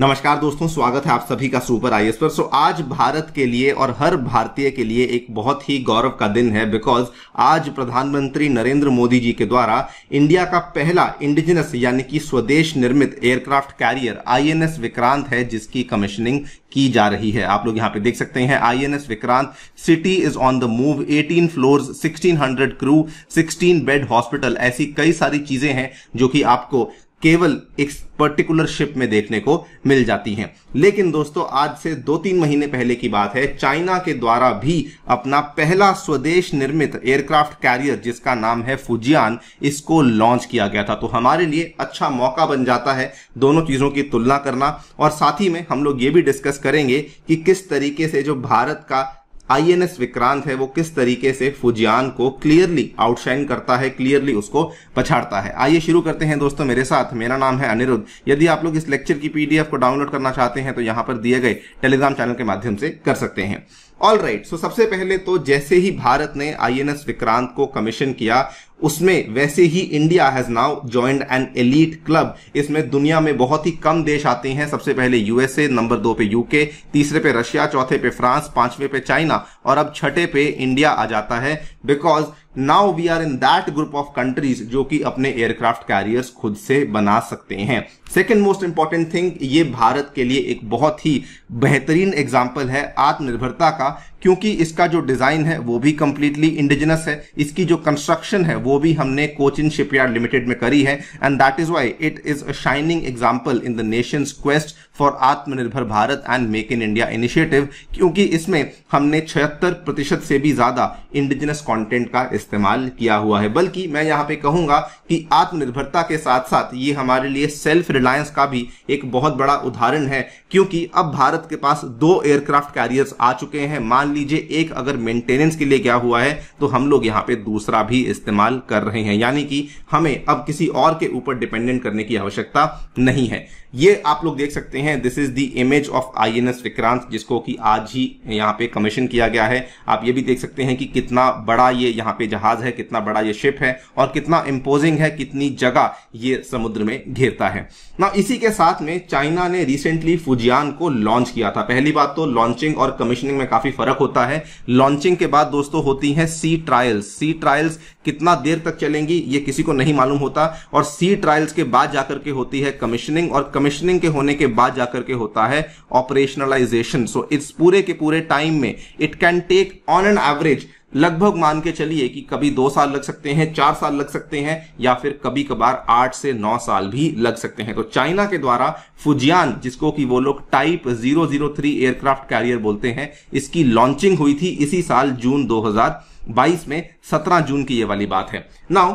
नमस्कार दोस्तों स्वागत है आप सभी का सुपर आई पर सो आज भारत के लिए और हर भारतीय के लिए एक बहुत ही गौरव का दिन है बिकॉज आज प्रधानमंत्री नरेंद्र मोदी जी के द्वारा इंडिया का पहला इंडिजिनस यानी कि स्वदेश निर्मित एयरक्राफ्ट कैरियर आईएनएस विक्रांत है जिसकी कमीशनिंग की जा रही है आप लोग यहाँ पे देख सकते हैं INS Vikrant city is on the move 18 floors 1600 crew 16 bed hospital ऐसी कई सारी चीजें हैं जो कि आपको केवल एक पर्टिकुलर शिप में देखने को मिल जाती हैं लेकिन दोस्तों आज से दो तीन महीने पहले की बात है चाइना के द्वारा भी अपना पहला स्वदेश निर्मित एयरक्राफ्ट कैरियर जिसका नाम है फुजियान इसको लॉन्च किया गया था तो हमारे लिए अच्छा मौका बन जाता है दोनों चीज़ों की तुलना करना और साथ ही में हम लोग ये भी डिस्कस करेंगे कि किस तरीके से जो भारत का आईएनएस विक्रांत है वो किस तरीके से फुजियान को क्लियरली आउटशाइन करता है क्लियरली उसको पछाड़ता है आइए शुरू करते हैं दोस्तों मेरे साथ मेरा नाम है अनिरुद्ध यदि आप लोग इस लेक्चर की पीडीएफ को डाउनलोड करना चाहते हैं तो यहाँ पर दिए गए टेलीग्राम चैनल के माध्यम से कर सकते हैं ऑल राइट सो सबसे पहले तो जैसे ही भारत ने आईएनएस विक्रांत को कमीशन किया उसमें वैसे ही India has now joined an elite club इसमें दुनिया में बहुत ही कम देश आते हैं सबसे पहले यूएसए नंबर दो पे यूके तीसरे पे रशिया चौथे पे फ्रांस पांचवे पे चाइना और अब छठे पे इंडिया आ जाता है because now we are in that group of countries जो कि अपने एयरक्राफ्ट कैरियर्स खुद से बना सकते हैं सेकेंड मोस्ट इंपॉर्टेंट थिंग ये भारत के लिए एक बहुत ही बेहतरीन एग्जाम्पल है आत्मनिर्भरता का क्योंकि इसका जो डिज़ाइन है वो भी कंप्लीटली इंडिजिनस है इसकी जो कंस्ट्रक्शन है वो भी हमने कोचिन शिपयार्ड लिमिटेड में करी है and that is why it is a shining example in the nation's quest for Aatmanirbhar Bharat and make in India initiative क्योंकि इसमें हमने छिहत्तर प्रतिशत से भी ज्यादा इंडिजिनस कॉन्टेंट का इस्तेमाल किया हुआ है बल्कि मैं यहाँ पे कहूंगा कि आत्मनिर्भरता के साथ साथ ये हमारे लिए सेल्फ रिलायंस का भी एक बहुत बड़ा उदाहरण है क्योंकि अब भारत के पास दो एयरक्राफ्ट कैरियर्स आ चुके हैं मान मान लीजिए एक अगर मेंटेनेंस के लिए क्या हुआ है तो हम लोग यहां पे दूसरा भी इस्तेमाल कर रहे हैं यानी कि हमें अब किसी और के ऊपर डिपेंडेंट करने की आवश्यकता नहीं है ये आप लोग देख सकते हैं this is the image of I N Vikrant जिसको कि आज ही यहाँ पे कमीशन किया गया है आप ये भी देख सकते हैं कि कितना बड़ा ये यहाँ पे जहाज है कितना बड़ा ये शिप है और कितना इम्पोजिंग है कितनी जगह ये समुद्र में घेरता है ना इसी के साथ में चाइना ने रिसेंटली फुजियान को लॉन्च किया था पहली बात तो लॉन्चिंग और कमीशनिंग में काफी फर्क तक होता है लॉन्चिंग के बाद दोस्तों होती हैं सी ट्रायल्स सी ट्रायल्स कितना देर तक चलेंगी ये किसी को नहीं मालूम होता और सी ट्रायल्स के बाद जाकर के होती है कमिश्निंग और कमिशनिंग के होने के बाद जाकर के होता है ऑपरेशनलाइजेशन सो इस पूरे के पूरे टाइम में it can take on an average लगभग मान के चलिए कि कभी दो साल लग सकते हैं चार साल लग सकते हैं या फिर कभी कभार आठ से नौ साल भी लग सकते हैं तो चाइना के द्वारा फुजियान जिसको कि वो लोग टाइप 003 एयरक्राफ्ट कैरियर बोलते हैं इसकी लॉन्चिंग हुई थी इसी साल जून 2022 में 17 जून की ये वाली बात है नाउ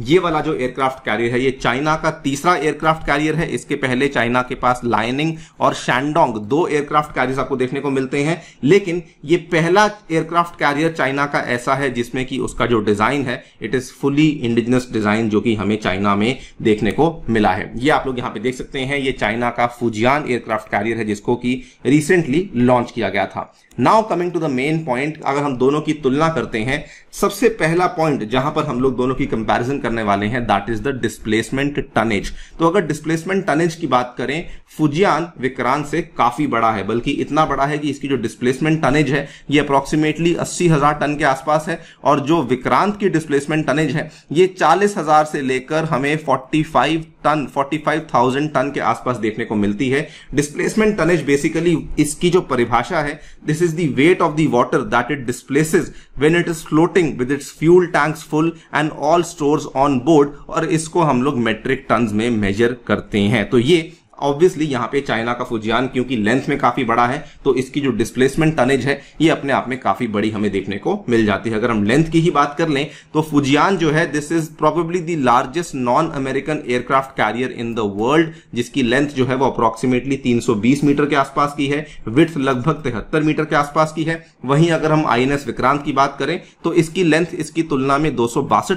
ये वाला जो एयरक्राफ्ट कैरियर है ये चाइना का तीसरा एयरक्राफ्ट कैरियर है इसके पहले चाइना के पास लाइनिंग और शैंडोंग दो एयरक्राफ्ट कैरियर आपको देखने को मिलते हैं लेकिन ये पहला एयरक्राफ्ट कैरियर चाइना का ऐसा है जिसमें कि उसका जो डिजाइन है it is fully indigenous design जो कि हमें चाइना में देखने को मिला है ये आप लोग यहाँ पे देख सकते हैं ये चाइना का फुजियान एयरक्राफ्ट कैरियर है जिसको कि रिसेंटली लॉन्च किया गया था now coming to the main point अगर हम दोनों की तुलना करते हैं सबसे पहला पॉइंट जहां पर हम लोग दोनों की कंपैरिजन करने वाले हैं that is the displacement tonnage तो अगर डिस्प्लेसमेंट टनेज की बात करें फुजियान विक्रांत से काफी बड़ा है बल्कि इतना बड़ा है कि इसकी जो डिस्प्लेसमेंट टनेज है ये अप्रोक्सीमेटली अस्सी हजार टन के आसपास है और जो विक्रांत की डिस्प्लेसमेंट टनेज है ये चालीस हजार से लेकर हमें forty five ton forty five thousand ton के आसपास देखने को मिलती है डिस्प्लेसमेंट टनेज बेसिकली इसकी जो परिभाषा है this is the weight of the water that it displaces when it is floating with its fuel tanks full and all stores on board और इसको हम लोग मेट्रिक टन में मेजर करते हैं तो ये ऑब्वियसली यहाँ पे चाइना का फुजियान क्योंकि लेंथ में काफी बड़ा है तो इसकी जो डिस्प्लेसमेंट टनेज है ये अपने आप में काफी बड़ी हमें देखने को मिल जाती है अगर हम लेंथ की ही बात कर लें तो फुजियान जो है this is probably the largest non American aircraft carrier in the world जिसकी लेंथ जो है वो अप्रोक्सीमेटली 320 मीटर के आसपास की है विथ लगभग तिहत्तर मीटर के आसपास की है वहीं अगर हम आई विक्रांत की बात करें तो इसकी लेंथ इसकी तुलना में दो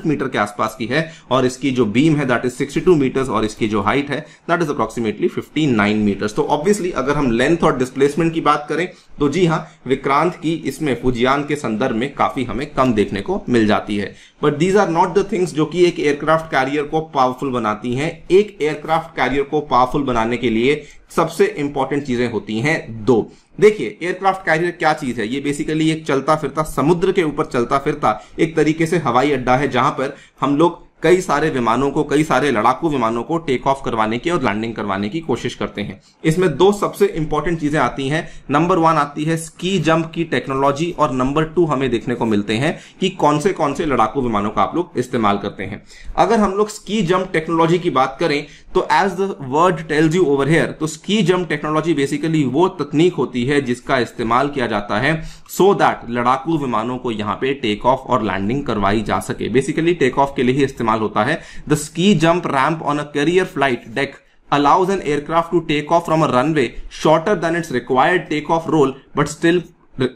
मीटर के आसपास की है और इसकी जो बीम है दैट इज सिक्सटी मीटर्स और इसकी जो हाइट है दैट इज अप्रोक्सीमेटली 59 मीटर्स तो ऑब्वियसली अगर हम लेंथ और डिस्प्लेसमेंट की बात करें तो जी हाँ विक्रांत की इसमें फुजियान के संदर्भ में काफी हमें कम देखने को मिल जाती है but these are not the things जो कि एक एयरक्राफ्ट कैरियर को पावरफुल बनाती हैं एक एयरक्राफ्ट कैरियर को पावरफुल बनाने के लिए सबसे इंपॉर्टेंट चीजें होती हैं दो देखिए एयरक्राफ्ट कैरियर क्या चीज है ये बेसिकली एक चलता फिरता समुद्र के ऊपर चलता फिरता एक तरीके से हवाई अड्डा है जहां पर हम लोग कई सारे विमानों को कई सारे लड़ाकू विमानों को टेक ऑफ करवाने की और लैंडिंग करवाने की कोशिश करते हैं इसमें दो सबसे इंपॉर्टेंट चीजें आती हैं नंबर वन आती है स्की जंप की टेक्नोलॉजी और नंबर टू हमें देखने को मिलते हैं कि कौन से कौन से लड़ाकू विमानों का आप लोग इस्तेमाल करते हैं अगर हम लोग स्की जंप टेक्नोलॉजी की बात करें तो as the word tells you over here तो स्की जंप टेक्नोलॉजी बेसिकली वो तकनीक होती है जिसका इस्तेमाल किया जाता है सो दैट लड़ाकू विमानों को यहां पे टेक ऑफ और लैंडिंग करवाई जा सके बेसिकली टेक ऑफ के लिए ही इस्तेमाल होता है the ski jump ramp on a carrier flight deck allows an aircraft to take off from a runway shorter than its required take off roll but still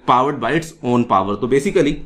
powered by its own power तो basically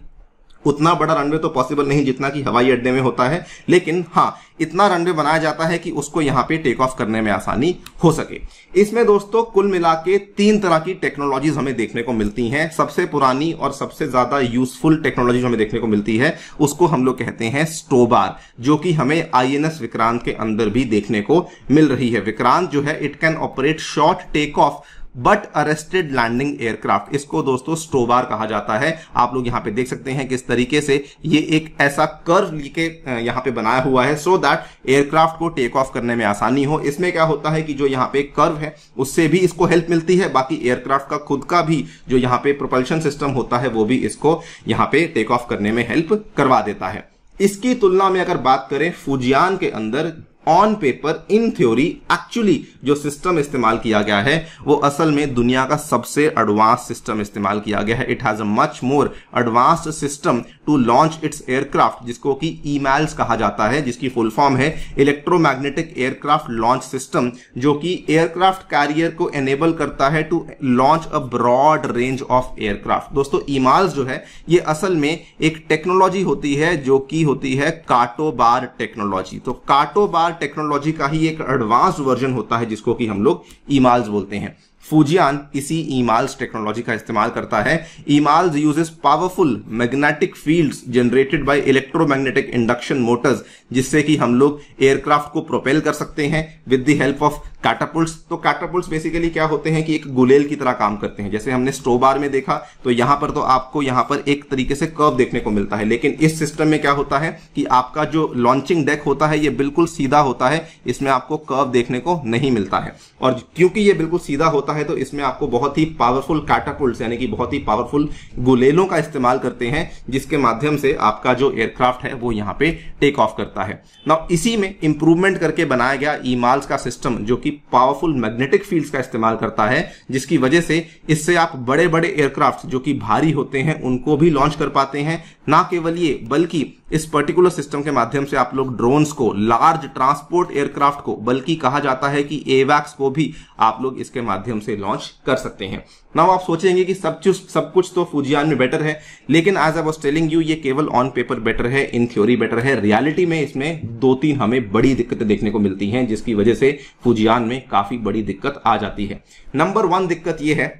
उतना बड़ा runway तो possible नहीं जितना कि हवाई अड्डे में होता है लेकिन हाँ इतना रनवे बनाया जाता है कि उसको यहाँ पे टेक ऑफ करने में आसानी हो सके इसमें दोस्तों कुल मिला के तीन तरह की टेक्नोलॉजीज हमें देखने को मिलती हैं सबसे पुरानी और सबसे ज्यादा यूजफुल टेक्नोलॉजी हमें देखने को मिलती है उसको हम लोग कहते हैं स्टोबार जो कि हमें आई विक्रांत के अंदर भी देखने को मिल रही है विक्रांत जो है it can operate short take off but arrested landing aircraft इसको दोस्तों स्टोबार कहा जाता है आप लोग यहां पे देख सकते हैं किस तरीके से ये एक ऐसा कर्व लेके यहां पे बनाया हुआ है सो दैट एयरक्राफ्ट को टेक ऑफ करने में आसानी हो इसमें क्या होता है कि जो यहाँ पे कर्व है उससे भी इसको हेल्प मिलती है बाकी एयरक्राफ्ट का खुद का भी जो यहाँ पे प्रोपल्शन सिस्टम होता है वो भी इसको यहाँ पे टेक ऑफ करने में हेल्प करवा देता है इसकी तुलना में अगर बात करें फुजियान के अंदर on paper in theory actually जो सिस्टम इस्तेमाल किया गया है वो असल में दुनिया का सबसे एडवांस सिस्टम इस्तेमाल किया गया है it has much more advanced system to launch its aircraft जिसको कि ईमेल्स कहा जाता है जिसकी फुल फॉर्म है इलेक्ट्रोमैग्नेटिक एयरक्राफ्ट लॉन्च सिस्टम जो कि एयरक्राफ्ट कैरियर को एनेबल करता है to launch a broad range of aircraft दोस्तों ईमाल्स जो है ये असल में एक टेक्नोलॉजी होती है जो कि होती है काटोबार टेक्नोलॉजी तो काटोबार टेक्नोलॉजी का ही एक एडवांस वर्जन होता है जिसको कि हम लोग ईमाल्स बोलते हैं फूजियान इसी ईमाल्स टेक्नोलॉजी का इस्तेमाल करता है EMALS uses powerful magnetic fields generated by electromagnetic induction motors जिससे कि हम लोग एयरक्राफ्ट को प्रोपेल कर सकते हैं with the help of catapults तो कैटापुल्स बेसिकली क्या होते हैं कि एक गुलेल की तरह काम करते हैं जैसे हमने स्ट्रोबार में देखा तो यहां पर तो आपको यहां पर एक तरीके से कर्व देखने को मिलता है लेकिन इस सिस्टम में क्या होता है कि आपका जो लॉन्चिंग डेक होता है ये बिल्कुल सीधा होता है इसमें आपको कर्व देखने को नहीं मिलता है और क्योंकि ये बिल्कुल सीधा होता है तो इसमें आपको बहुत ही पावरफुल काटापुल्स यानी कि बहुत ही पावरफुल गुलेलों का इस्तेमाल करते हैं जिसके माध्यम से आपका जो एयरक्राफ्ट है वो यहाँ पे टेक ऑफ करता है ना इसी में इंप्रूवमेंट करके बनाया गया ईमाल्स का सिस्टम जो कि पावरफुल मैग्नेटिक फील्ड्स का इस्तेमाल करता है जिसकी वजह से इससे आप बड़े बड़े एयरक्राफ्ट जो कि भारी होते हैं उनको भी लॉन्च कर पाते हैं ना केवल ये बल्कि इस पर्टिकुलर सिस्टम के माध्यम से आप लोग ड्रोन्स को लार्ज ट्रांसपोर्ट एयरक्राफ्ट को बल्कि कहा जाता है कि एवैक्स को भी आप लोग इसके माध्यम से लॉन्च कर सकते हैं नाउ आप सोचेंगे कि सब कुछ सब कुछ तो फुजियान में बेटर है लेकिन as I was telling you ये केवल ऑन पेपर बेटर है इन थ्योरी बेटर है रियलिटी में इसमें दो तीन हमें बड़ी दिक्कतें देखने को मिलती हैं जिसकी वजह से फुजियान में काफी बड़ी दिक्कत आ जाती है नंबर वन दिक्कत ये है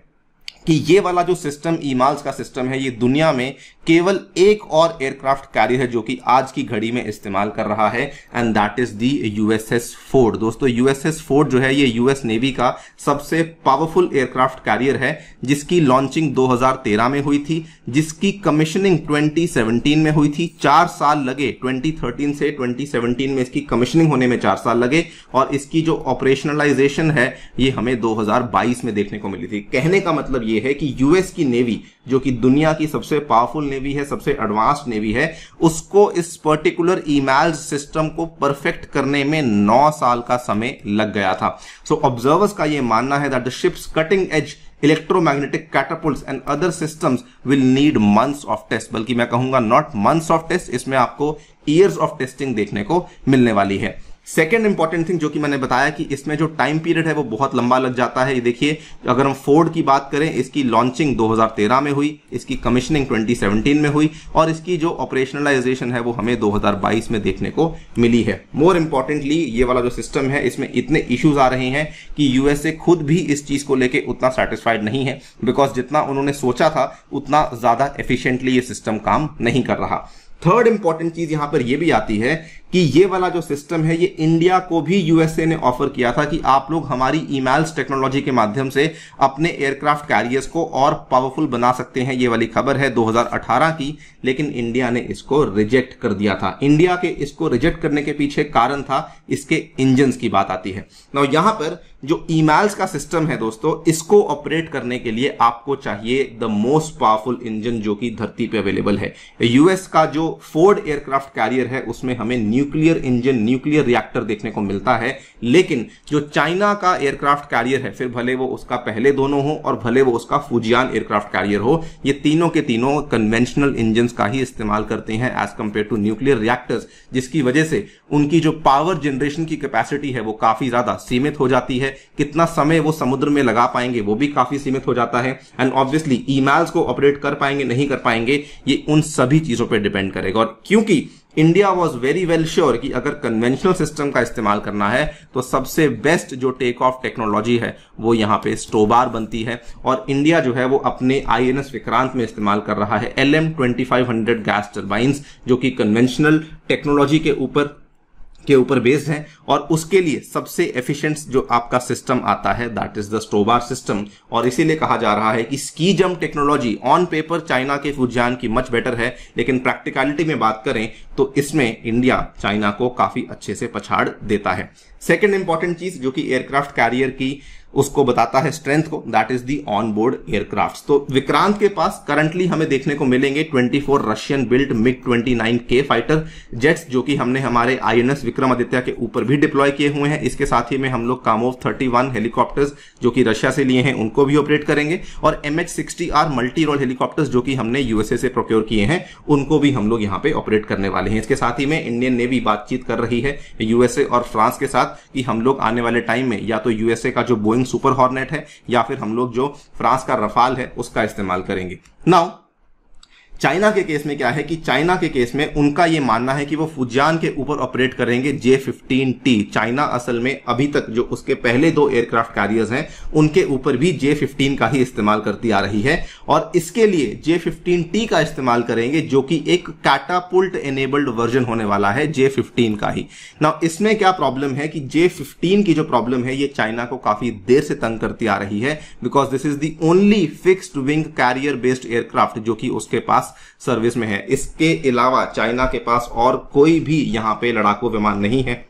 कि ये वाला जो सिस्टम ईमाल्स का सिस्टम है ये दुनिया में केवल एक और एयरक्राफ्ट कैरियर है जो कि आज की घड़ी में इस्तेमाल कर रहा है and that is the USS Ford दोस्तों यूएसएस फोर्ड जो है ये यूएस नेवी का सबसे पावरफुल एयरक्राफ्ट कैरियर है जिसकी लॉन्चिंग 2013 में हुई थी जिसकी कमीशनिंग 2017 में हुई थी चार साल लगे 2013 से 2017 में इसकी कमीशनिंग होने में चार साल लगे और इसकी जो ऑपरेशनलाइजेशन है ये हमें 2022 में देखने को मिली थी कहने का मतलब ये यह है कि यूएस की नेवी जो कि दुनिया की सबसे पावरफुल नेवी है सबसे एडवांस नेवी है उसको इस पर्टिकुलर ईमेल सिस्टम को परफेक्ट करने में नौ साल का समय लग गया था सो so, ऑब्जर्वर्स का यह मानना है that the ship's cutting edge electromagnetic catapults and other systems will need months of test बल्कि मैं कहूंगा नॉट मंथ्स ऑफ टेस्ट इसमें आपको ईयर्स ऑफ टेस्टिंग देखने को मिलने वाली है सेकेंड इंपॉर्टेंट थिंग जो कि मैंने बताया कि इसमें जो टाइम पीरियड है वो बहुत लंबा लग जाता है ये देखिए अगर हम फोर्ड की बात करें इसकी लॉन्चिंग 2013 में हुई इसकी कमीशनिंग 2017 में हुई और इसकी जो ऑपरेशनलाइजेशन है वो हमें 2022 में देखने को मिली है मोर इम्पॉर्टेंटली ये वाला जो सिस्टम है इसमें इतने इश्यूज आ रहे हैं कि यूएसए खुद भी इस चीज को लेकर उतना सेटिस्फाइड नहीं है बिकॉज जितना उन्होंने सोचा था उतना ज्यादा एफिशियंटली ये सिस्टम काम नहीं कर रहा थर्ड इंपॉर्टेंट चीज यहां पर यह भी आती है कि ये वाला जो सिस्टम है ये इंडिया को भी यूएसए ने ऑफर किया था कि आप लोग हमारी ईमेल्स टेक्नोलॉजी के माध्यम से अपने एयरक्राफ्ट कैरियर्स को और पावरफुल बना सकते हैं ये वाली खबर है 2018 की लेकिन इंडिया ने इसको रिजेक्ट कर दिया था इंडिया के इसको रिजेक्ट करने के पीछे कारण था इसके इंजन की बात आती है ना यहां पर जो ईमेल्स का सिस्टम है दोस्तों इसको ऑपरेट करने के लिए आपको चाहिए द मोस्ट पावरफुल इंजन जो कि धरती पे अवेलेबल है यूएस का जो फोर्ड एयरक्राफ्ट कैरियर है उसमें हमें new nuclear engine nuclear reactor देखने को मिलता है लेकिन जो चाइना का एयरक्राफ्ट कैरियर है फिर भले वो उसका पहले दोनों हो और भले वो उसका फुजियान एयरक्राफ्ट कैरियर हो ये तीनों के तीनों कन्वेंशनल इंजन का ही इस्तेमाल करते हैं as compare to nuclear reactors जिसकी वजह से उनकी जो पावर जनरेशन की कैपेसिटी है वो काफी ज्यादा सीमित हो जाती है कितना समय वो समुद्र में लगा पाएंगे वो भी काफी सीमित हो जाता है एंड ऑब्वियसली ईमेल्स को ऑपरेट कर पाएंगे नहीं कर पाएंगे ये उन सभी चीजों पर डिपेंड करेगा और क्योंकि India was very well sure कि अगर कन्वेंशनल सिस्टम का इस्तेमाल करना है तो सबसे बेस्ट जो टेक ऑफ टेक्नोलॉजी है वो यहाँ पे स्टोबार बनती है और इंडिया जो है वो अपने आई एन एस विक्रांत में इस्तेमाल कर रहा है L M twenty five hundred gas turbine जो कि कन्वेंशनल टेक्नोलॉजी के ऊपर के ऊपर बेस्ड है और उसके लिए सबसे एफिशिएंट जो आपका सिस्टम आता है that is the STOBAR system और इसीलिए कहा जा रहा है कि ski jump technology on paper China के फुजियान की मच बेटर है लेकिन प्रैक्टिकलिटी में बात करें तो इसमें इंडिया चाइना को काफी अच्छे से पछाड़ देता है सेकेंड इंपॉर्टेंट चीज जो कि एयरक्राफ्ट कैरियर की उसको बताता है स्ट्रेंथ को that is the on board aircraft तो विक्रांत के पास करंटली हमें देखने को मिलेंगे 24 रशियन बिल्ट मिग 29 के फाइटर जेट्स जो कि हमने हमारे आईएनएस विक्रमादित्य के ऊपर भी डिप्लॉय किए हुए हैं इसके साथ ही में हम लोग कामोव 31 हेलीकॉप्टर्स जो कि रशिया से लिए हैं उनको भी ऑपरेट करेंगे और M H R multi role helicopters जो कि हमने यूएसए से प्रोक्योर किए हैं उनको भी हम लोग यहाँ पे ऑपरेट करने वाले हैं इसके साथ ही में इंडियन नेवी बातचीत कर रही है यूएसए और फ्रांस के साथ कि हम लोग आने वाले टाइम में या तो यूएसए का जो बोइंग सुपर हॉर्नेट है या फिर हम लोग जो फ्रांस का रफाल है उसका इस्तेमाल करेंगे नाउ चाइना के केस में क्या है कि चाइना के केस में उनका ये मानना है कि वो फुजियान के ऊपर ऑपरेट करेंगे जे फिफ्टीन टी चाइना असल में अभी तक जो उसके पहले दो एयरक्राफ्ट कैरियर्स हैं उनके ऊपर भी जे फिफ्टीन का ही इस्तेमाल करती आ रही है और इसके लिए जे फिफ्टीन टी का इस्तेमाल करेंगे जो कि एक कैटापुल्ट एनेबल्ड वर्जन होने वाला है जे फिफ्टीन का ही ना इसमें क्या प्रॉब्लम है कि जे फिफ्टीन की जो प्रॉब्लम है ये चाइना को काफी देर से तंग करती आ रही है because this is the only fixed wing carrier based aircraft जो कि उसके पास सर्विस में है इसके अलावा चाइना के पास और कोई भी यहाँ पे लड़ाकू विमान नहीं है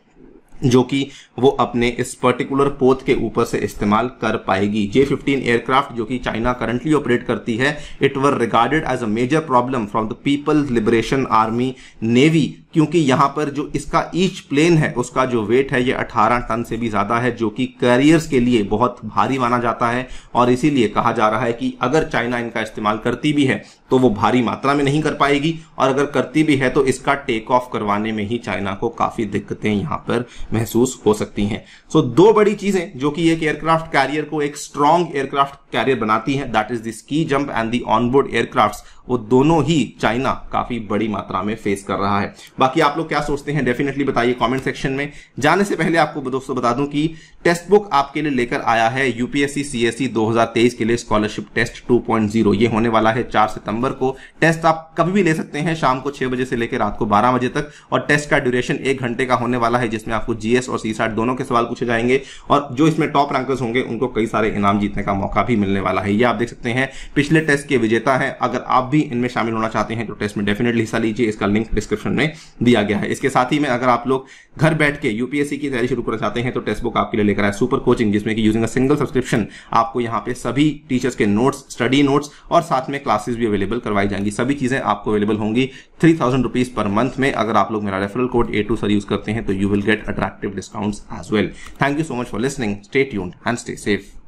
जो कि वो अपने इस पर्टिकुलर पोत के ऊपर से इस्तेमाल कर पाएगी जे फिफ्टीन एयरक्राफ्ट जो कि चाइना करंटली ऑपरेट करती है it were regarded as a major problem from the People's Liberation Army Navy क्योंकि यहां पर जो इसका ईच प्लेन है उसका जो वेट है ये 18 टन से भी ज़्यादा है जो कि कैरियर्स के लिए बहुत भारी माना जाता है और इसीलिए कहा जा रहा है कि अगर चाइना इनका इस्तेमाल करती भी है तो वो भारी मात्रा में नहीं कर पाएगी और अगर करती भी है तो इसका टेक ऑफ करवाने में ही चाइना को काफ़ी दिक्कतें यहां पर महसूस हो सकती हैं सो so, दो बड़ी चीज़ें जो कि एक एयरक्राफ्ट कैरियर को एक स्ट्रॉन्ग एयरक्राफ्ट कैरियर बनाती है that is the ski jump and the onboard aircraft वो दोनों ही चाइना काफी बड़ी मात्रा में फेस कर रहा है बाकी आप लोग क्या सोचते हैं डेफिनेटली बताइए कमेंट सेक्शन में जाने से पहले आपको दोस्तों बता दूं कि टेस्ट बुक आपके लिए लेकर आया है यूपीएससी सीएससी 2023 के लिए स्कॉलरशिप टेस्ट 2.0 ये होने वाला है 4 सितंबर को टेस्ट आप कभी भी ले सकते हैं शाम को छह बजे से लेकर रात को बारह बजे तक और टेस्ट का ड्यूरेशन एक घंटे का होने वाला है जिसमें आपको जीएस और सी दोनों के सवाल पूछे जाएंगे और जो इसमें टॉप रैंकर्स होंगे उनको कई सारे इनाम जीतने का मौका भी मिलने वाला है ये आप देख सकते हैं पिछले टेस्ट के विजेता है अगर आप भी इनमें शामिल होना चाहते हैं तो टेस्ट में डेफिनेटली हिस्सा लीजिए इसका लिंक डिस्क्रिप्शन में दिया गया है इसके साथ ही में अगर आप लोग घर बैठ के यूपीएससी की तैयारी शुरू करना चाहते हैं तो टेस्ट बुक आपके लिए लेकर आए सुपर कोचिंग जिसमें कि यूजिंग अ सिंगल सब्सक्रिप्शन आपको यहाँ पे सभी टीचर्स के नोट्स स्टडी नोट्स और साथ में क्लासेस भी अवेलेबल करवाई जाएंगी सभी चीजें आपको अवेलेबल होंगी three thousand rupees per month में अगर आप लोग मेरा referral code A two sir use करते हैं तो you will get attractive discounts as well thank you so much for listening stay tuned and stay safe